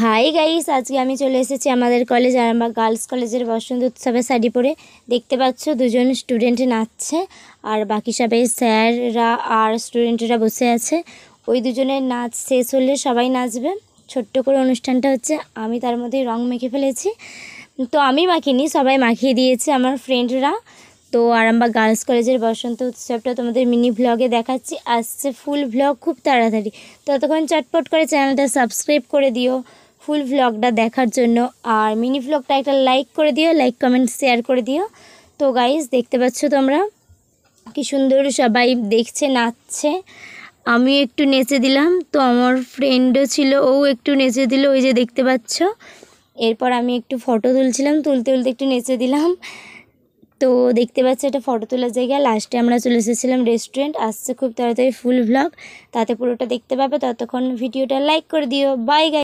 hi guys আজকে আমি চলে এসেছি আমাদের কলেজ আরামবাগ গার্লস কলেজের বসন্ত উৎসবে শাড়ি পরে দেখতে পাচ্ছ দুজন স্টুডেন্ট নাচছে আর বাকি সবাই স্যাররা আর স্টুডেন্টরা বসে আছে ওই দুজনের নাচ শেষ হলে সবাই নাচবে ছোট্ট করে অনুষ্ঠানটা হচ্ছে আমি তার মধ্যে রং মেখে ফেলেছি তো আমি মাখিনি সবাই মাখিয়ে দিয়েছে আমার ফ্রেন্ডরা তো আরামবাগ গার্লস কলেজের বসন্ত উৎসবটা তোমাদের মিনি ভ্লগে দেখাচ্ছি আসছে ফুল ভ্লগ খুব তাড়াতাড়ি ততক্ষণ চটপট করে চ্যানেলটা সাবস্ক্রাইব করে দিও ফুল ভ্লগটা দেখার জন্য আর মিনি ভ্লগটা একটা লাইক করে দিও লাইক কমেন্ট শেয়ার করে দিও তো গাইজ দেখতে পাচ্ছ তোমরা কি সুন্দর সবাই দেখছে নাচছে আমি একটু নেচে দিলাম তো আমার ফ্রেন্ডও ছিল ও একটু নেচে দিল ওই যে দেখতে পাচ্ছ এরপর আমি একটু ফটো তুলছিলাম তুলতে তুলতে একটু নেচে দিলাম তো দেখতে পাচ্ছি একটা ফটো তোলার জায়গা লাস্টে আমরা চলে এসেছিলাম রেস্টুরেন্ট আসছে খুব তাড়াতাড়ি ফুল ভ্লগ তাতে পুরোটা দেখতে পাবে ততক্ষণ ভিডিওটা লাইক করে দিও বাই গাই